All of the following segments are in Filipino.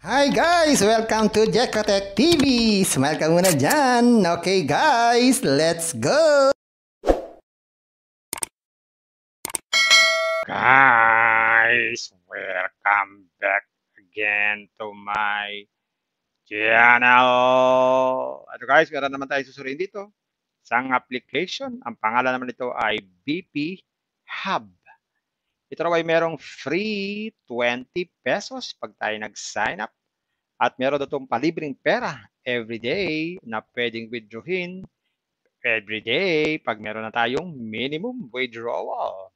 Hi guys! Welcome to Jekotech TV! Smile ka muna dyan! Okay guys, let's go! Guys, welcome back again to my channel! Ito guys, meron naman tayo susurin dito. Isang application. Ang pangalan naman nito ay BP Hub. Ito raw ay merong free 20 pesos pag tayo nag-sign up. At meron itong palibreng pera every day na pwedeng withdrawin every day pag meron na tayong minimum withdrawal.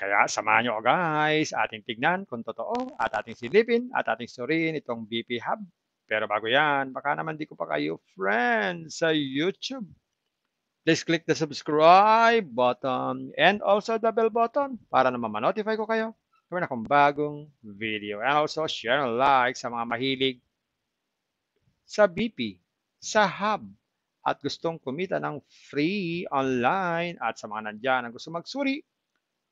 Kaya samahan nyo guys, ating tignan kung totoo at ating silipin at ating suriin itong BP Hub. Pero bago yan, baka naman di ko pa kayo friends sa YouTube. Please click the subscribe button and also the bell button para naman ma-notify ko kayo kung akong bagong video. And also, share and like sa mga mahilig sa BP, sa Hub, at gustong kumita ng free online at sa mga nandyan ang gusto magsuri,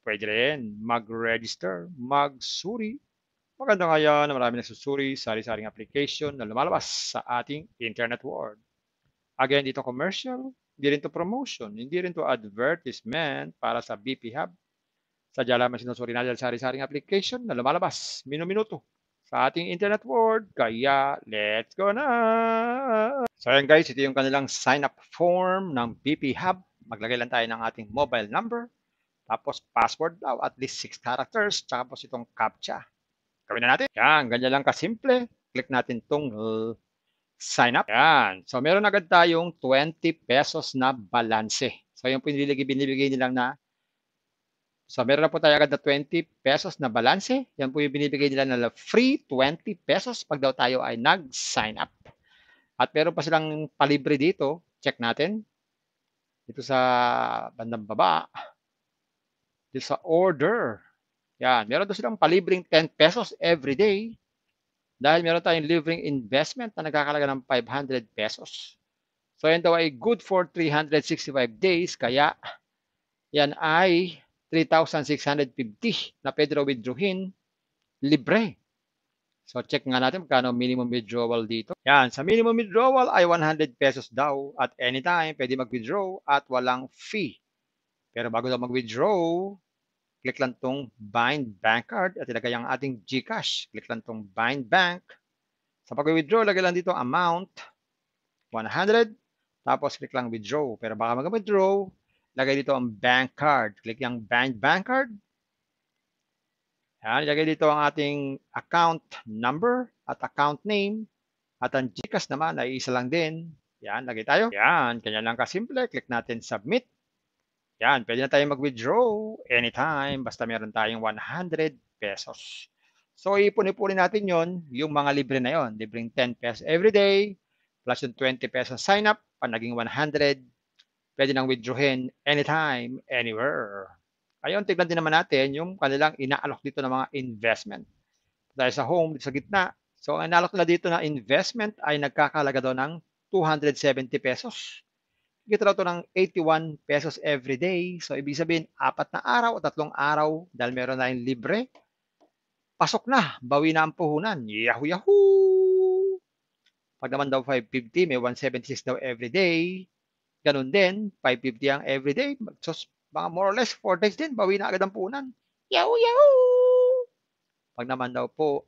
pwede rin mag-register, magsuri. Maganda nga yan na marami nagsusuri, sari-saring application na lumalabas sa ating internet world. Again, dito commercial, hindi rin to promotion, hindi rin to advertisement para sa BP Hub. Sadya lamang sinusuri natin sari-saring application na lumalabas minuminuto sa ating internet world. Kaya, let's go na! So ayan guys, ito yung kanilang sign-up form ng BP Hub. Maglagay lang tayo ng ating mobile number. Tapos password daw, at least 6 characters. Tapos itong CAPTCHA. Gawin na natin. Yan, ganyan lang kasimple. Click natin itong sign up. Yan. So, meron agad tayong 20 pesos na balanse. So, yung po binibigay, binibigay nilang na So, meron na po tayo agad na 20 pesos na balanse. Yan po yung binibigay nila na free 20 pesos pag daw tayo ay nag-sign up. At meron pa silang palibre dito. Check natin. Dito sa bandang baba. Dito sa order. Yan. Meron daw silang palibreng 10 pesos every day. Dahil meron tayong living investment na nagkakalaga ng 500 pesos. So yan daw ay good for 365 days. Kaya yan ay 3,650 na Pedro withdrawin libre. So check nga natin magkano minimum withdrawal dito. Yan, sa minimum withdrawal ay 100 pesos daw at anytime pwede mag-withdraw at walang fee. Pero bago daw mag-withdraw, Click lang tong bind bank card at ilagay ang ating GCash. Click lang tong bind bank. Sa pag-withdraw, lagay lang dito amount 100. Tapos click lang withdraw. Pero baka mag-withdraw, lagay dito ang bank card. Click yung bank bank card. Yan, lagay dito ang ating account number at account name. At ang GCash naman ay isa lang din. Yan, lagay tayo. Yan, kanya lang kasimple. Click natin submit. Yan, pwede na tayong mag-withdraw anytime basta meron tayong 100 pesos. So ipuni-puni natin yon yung mga libre na yon. Libreng 10 pesos every day plus yung 20 pesos sign up pa naging 100. Pwede nang withdrawin anytime, anywhere. Ayun, tignan din naman natin yung kanilang inaalok dito ng mga investment. Dahil sa home, sa gitna. So, ang inaalok nila dito na investment ay nagkakalaga daw ng 270 pesos kita daw to ng 81 pesos every day. So, ibig sabihin, apat na araw o tatlong araw dahil meron na yung libre. Pasok na, bawi na ang puhunan. Yahoo, yahoo! Pag naman daw 550, may 176 daw every day. Ganun din, 550 ang every day. So, mga more or less 4 days din, bawi na agad ang puhunan. Yahoo, yahoo! Pag naman daw po,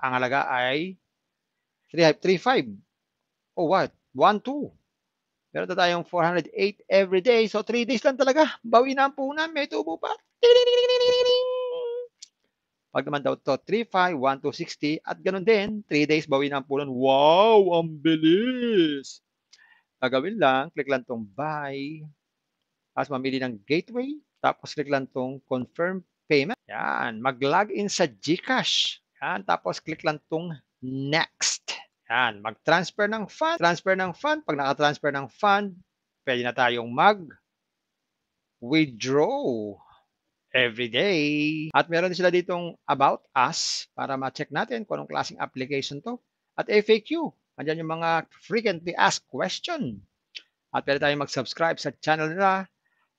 ang halaga ay 3.5. Oh, what? 1, 2. Meron na tayong 408 every day. So, 3 days lang talaga. Bawi na ang puhunan. May tubo pa. Pag naman daw to 3, 5, 1, 2, At ganun din, 3 days bawi na ang puhunan. Wow! Ang bilis! Nagawin lang, click lang tong buy. Tapos mamili ng gateway. Tapos click lang tong confirm payment. Yan. Mag-login sa GCash. Yan. Tapos click lang tong next. Yan, mag-transfer ng fund. Transfer ng fund. Pag naka-transfer ng fund, pwede na tayong mag-withdraw every day. At meron din sila ditong about us para ma-check natin kung anong klaseng application to. At FAQ, andyan yung mga frequently asked question. At pwede tayong mag-subscribe sa channel nila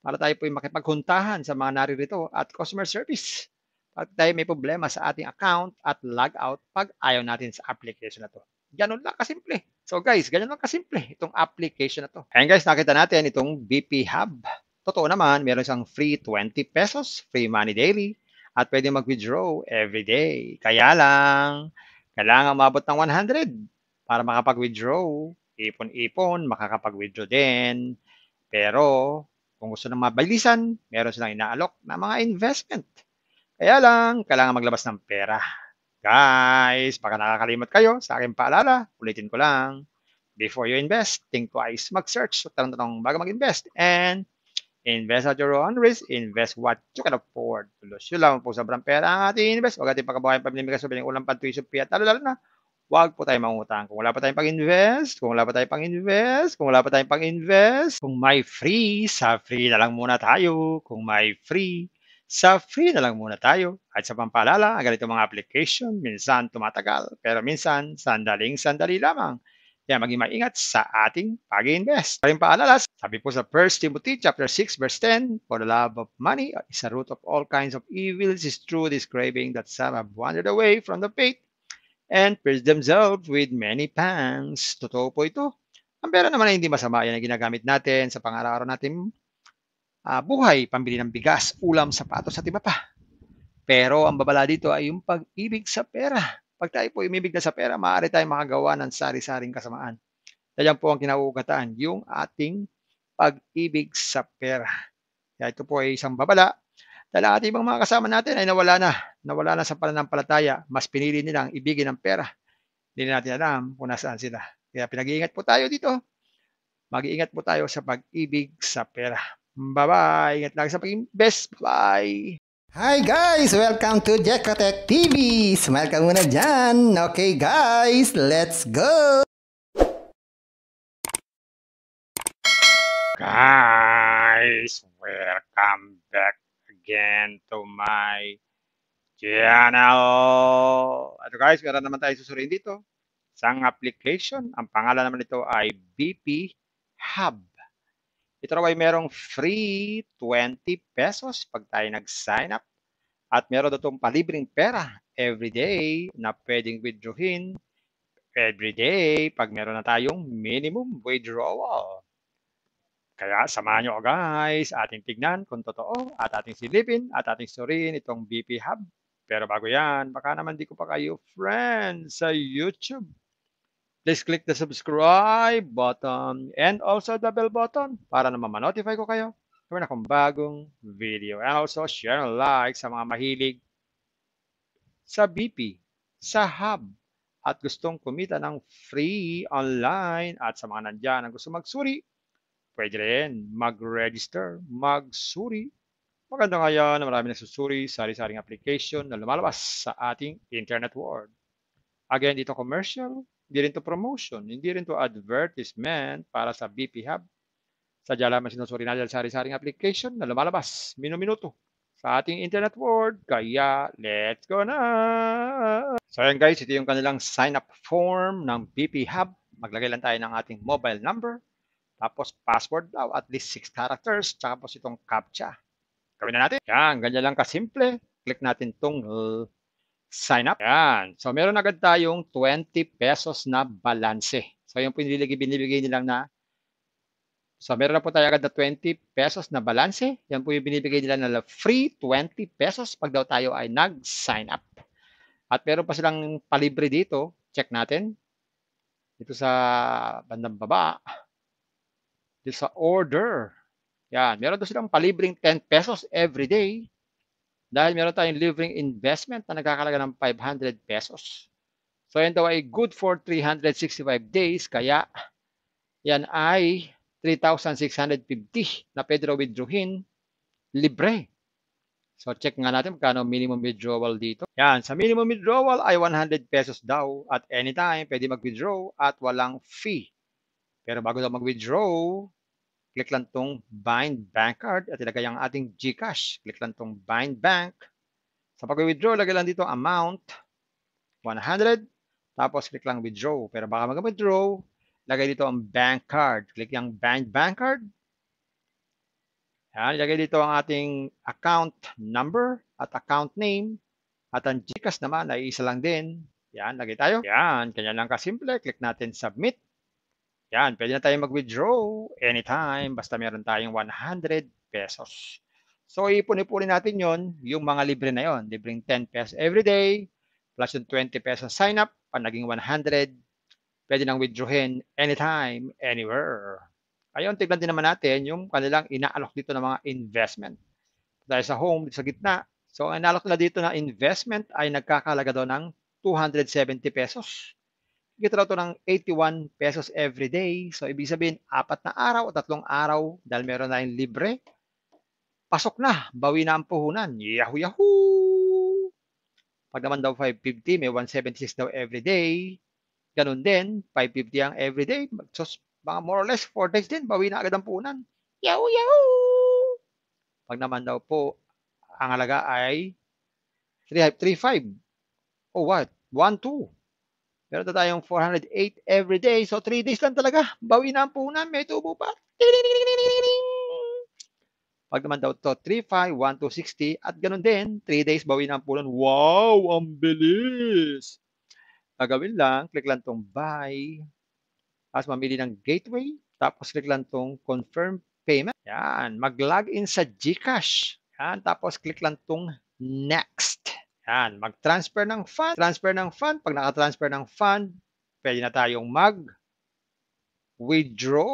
para tayo po yung makipaghuntahan sa mga naririto at customer service. Pag tayo may problema sa ating account at log out pag ayaw natin sa application na to. Ganun lang kasimple. So guys, ganyan lang kasimple itong application na to. Ayan guys, nakita natin itong BP Hub. Totoo naman, meron siyang free 20 pesos, free money daily, at pwede mag-withdraw every day. Kaya lang, kailangan umabot ng 100 para makapag-withdraw. Ipon-ipon, makakapag-withdraw din. Pero kung gusto nang mabilisan, meron silang inaalok na mga investment. Kaya lang, kailangan maglabas ng pera. Guys, baka nakakalimot kayo sa akin paalala, ulitin ko lang. Before you invest, think twice, mag-search So, tanong-tanong bago mag-invest. And invest at your own risk, invest what you can afford to Yun lang po sobrang pera ang ating invest. Huwag ating pagkabuhayan pamilimigas sa bilang ulam, pantuwi, supi at lalo-lalo na. Huwag po tayong mangutang. Kung wala pa tayong pang-invest, kung wala pa tayong pang-invest, kung wala pa tayong pang-invest, kung may free, sa free na lang muna tayo. Kung may free, sa free na lang muna tayo. At sa pampalala, ang ganitong mga application minsan tumatagal, pero minsan sandaling sandali lamang. Kaya maging maingat sa ating pag-invest. Parin paalala, sabi po sa 1 Timothy chapter 6 verse 10, For the love of money is a root of all kinds of evils is true describing that some have wandered away from the faith and pierced themselves with many pangs. Totoo po ito. Ang pera naman ay hindi masama. Yan ang ginagamit natin sa pang-araw-araw natin uh, buhay, pambili ng bigas, ulam, sapatos at iba pa. Pero ang babala dito ay yung pag-ibig sa pera. Pag tayo po umibig na sa pera, maaari tayong makagawa ng sari-saring kasamaan. Kaya po ang kinauugatan, yung ating pag-ibig sa pera. Kaya ito po ay isang babala. Dahil ang ating ibang mga kasama natin ay nawala na. Nawala na sa pananampalataya. Mas pinili nilang ibigin ang pera. Hindi natin alam kung nasaan sila. Kaya pinag-iingat po tayo dito. Mag-iingat po tayo sa pag-ibig sa pera. Bye-bye. Ingat lang sa paging best. bye Hi guys! Welcome to Jekotech TV! Smile ka muna dyan! Okay guys, let's go! Guys, welcome back again to my channel! At guys, meron naman tayo susurin dito. Isang application. Ang pangalan naman nito ay BP Hub. Ito raw ay merong free 20 pesos pag tayo nag-sign up. At meron daw itong palibreng pera every day na pwedeng withdrawin every day pag meron na tayong minimum withdrawal. Kaya samahan nyo guys, ating tignan kung totoo at ating silipin at ating suriin itong BP Hub. Pero bago yan, baka naman di ko pa kayo friends sa YouTube. Please click the subscribe button and also the bell button para naman ma-notify ko kayo kung akong bagong video. And also, share and like sa mga mahilig sa BP, sa Hub, at gustong kumita ng free online at sa mga nandyan na gusto magsuri, pwede rin mag-register, magsuri. Maganda ngayon na marami nagsusuri, sari-saring application na lumalabas sa ating internet world. Again, dito commercial, hindi rin to promotion, hindi rin to advertisement para sa BP Hub. Sadya lamang sinusuri natin sa sari-saring application na lumalabas minu-minuto sa ating internet world. Kaya, let's go na! So ayan guys, ito yung kanilang sign-up form ng BP Hub. Maglagay lang tayo ng ating mobile number. Tapos password daw, at least 6 characters. Tapos itong CAPTCHA. Gawin na natin. Yan, ganyan lang kasimple. Click natin itong sign up. Yan. So, meron agad tayong 20 pesos na balanse. So, yung piniligi, binibigay nilang na So, meron na po tayo agad na 20 pesos na balanse. Yan po yung binibigay nila na free 20 pesos pag daw tayo ay nag-sign up. At meron pa silang palibre dito. Check natin. Dito sa bandang baba. Dito sa order. Yan. Meron daw silang palibring 10 pesos every day. Dahil meron tayong living investment na nagkakalaga ng 500 pesos. So yan daw ay good for 365 days. Kaya yan ay 3,650 na pwede raw withdrawin libre. So check nga natin magkano minimum withdrawal dito. Yan, sa minimum withdrawal ay 100 pesos daw at anytime pwede mag-withdraw at walang fee. Pero bago daw mag-withdraw, Click lang tong bind bank card at ilagay ang ating GCash. Click lang tong bind bank. Sa pag-withdraw, lagay lang dito amount 100. Tapos click lang withdraw. Pero baka mag-withdraw, lagay dito ang bank card. Click yung bank bank card. Yan, lagay dito ang ating account number at account name. At ang GCash naman ay isa lang din. Yan, lagay tayo. Yan, kanya lang kasimple. Click natin submit. Yan, pwede na tayong mag-withdraw anytime basta meron tayong 100 pesos. So ipon-ipunin natin yon yung mga libre na yon. Libreng 10 pesos every day plus yung 20 pesos sign up pag naging 100. Pwede nang withdrawin anytime, anywhere. Ayun, tignan din naman natin yung kanilang inaalok dito ng mga investment. Dahil sa home, sa gitna. So, ang inaalok nila dito na investment ay nagkakalaga daw ng 270 pesos to ng 81 pesos every day. So, ibig sabihin, apat na araw o tatlong araw dahil meron na yung libre. Pasok na, bawi na ang puhunan. Yahoo, yahoo! Pag naman daw 550, may 176 daw every day. Ganun din, 550 ang every day. So, mga more or less 4 days din, bawi na agad ang puhunan. Yahoo, yahoo! Pag naman daw po, ang halaga ay 3.5. Oh, what? 1.2. Meron na tayong 408 every day. So, 3 days lang talaga. Bawi na ang puhunan. May tubo pa. Pag naman daw to 3, 5, 1, At ganun din, 3 days bawi na ang puhunan. Wow! Ang bilis! Gagawin lang, click lang tong buy. Tapos mamili ng gateway. Tapos click lang tong confirm payment. Yan. Mag-login sa GCash. Yan. Tapos click lang tong next. Yan, mag-transfer ng fund. Transfer ng fund. Pag naka-transfer ng fund, pwede na tayong mag-withdraw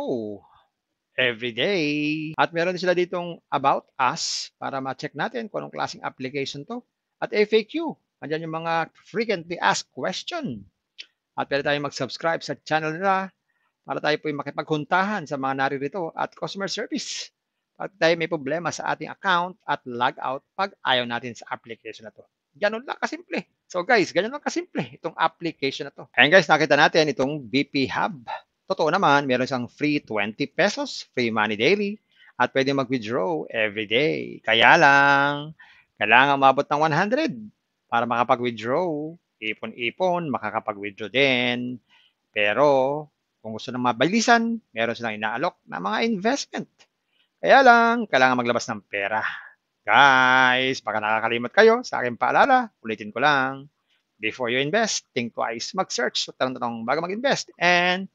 every day. At meron sila ditong about us para ma-check natin kung anong klaseng application to. At FAQ, andyan yung mga frequently asked question. At pwede tayong mag-subscribe sa channel nila para tayo po makipaghuntahan sa mga naririto at customer service. Pag tayo may problema sa ating account at log out pag ayaw natin sa application na to. Ganun lang kasimple. So guys, ganun lang kasimple itong application na to. Ayan guys, nakita natin itong BP Hub. Totoo naman, meron siyang free 20 pesos, free money daily, at pwede mag-withdraw every day. Kaya lang, kailangan umabot ng 100 para makapag-withdraw. Ipon-ipon, makakapag-withdraw din. Pero kung gusto nang mabilisan, meron silang inaalok na mga investment. Kaya lang, kailangan maglabas ng pera. Guys, baka nakakalimot kayo sa aking paalala, ulitin ko lang. Before you invest, think twice, mag-search sa tanong-tanong bago mag-invest. And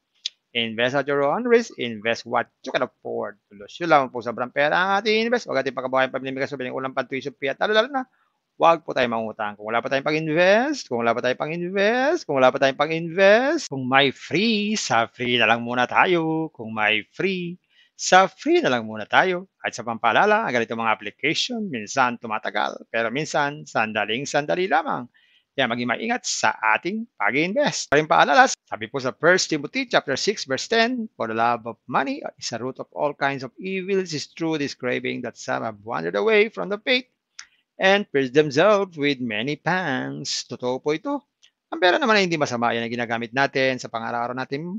invest at your own risk, invest what you can afford to lose. Yun lang po sobrang pera ang ating invest. Huwag ating pagkabuhayan pamilimigas sa bilang ulang pantuwi sa piyat. lalo na, Huwag po tayong mangutang. Kung wala pa tayong pang-invest, kung wala pa tayong pang-invest, kung wala pa tayong pang-invest, kung may free, sa free na lang muna tayo. Kung may free, sa free na lang muna tayo. At sa pampalala, ang ganito mga application, minsan tumatagal, pero minsan sandaling sandali lamang. Kaya maging maingat sa ating pag-invest. Paring paalala, sabi po sa 1 Timothy chapter 6 verse 10, For the love of money is a root of all kinds of evils, is true describing that some have wandered away from the faith and pierced themselves with many pangs. Totoo po ito. Ang pera naman ay hindi masama. Yan ang ginagamit natin sa pang-araw-araw natin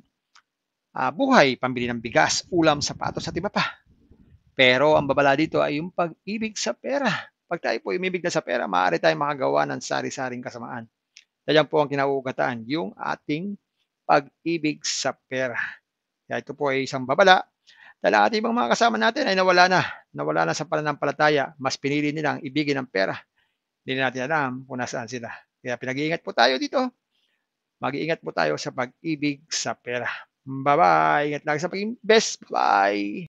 uh, buhay, pambili ng bigas, ulam, sapatos at iba pa. Pero ang babala dito ay yung pag-ibig sa pera. Pag tayo po umibig na sa pera, maaari tayong makagawa ng sari-saring kasamaan. Kaya po ang kinaugatan, yung ating pag-ibig sa pera. Kaya ito po ay isang babala dahil ang ating mga kasama natin ay nawala na. Nawala na sa pananampalataya. Mas pinili nilang ibigin ang pera. Hindi natin alam kung nasaan sila. Kaya pinag-iingat po tayo dito. Mag-iingat po tayo sa pag-ibig sa pera. Bye-bye. Ingat lagi sa pag-invest. Bye.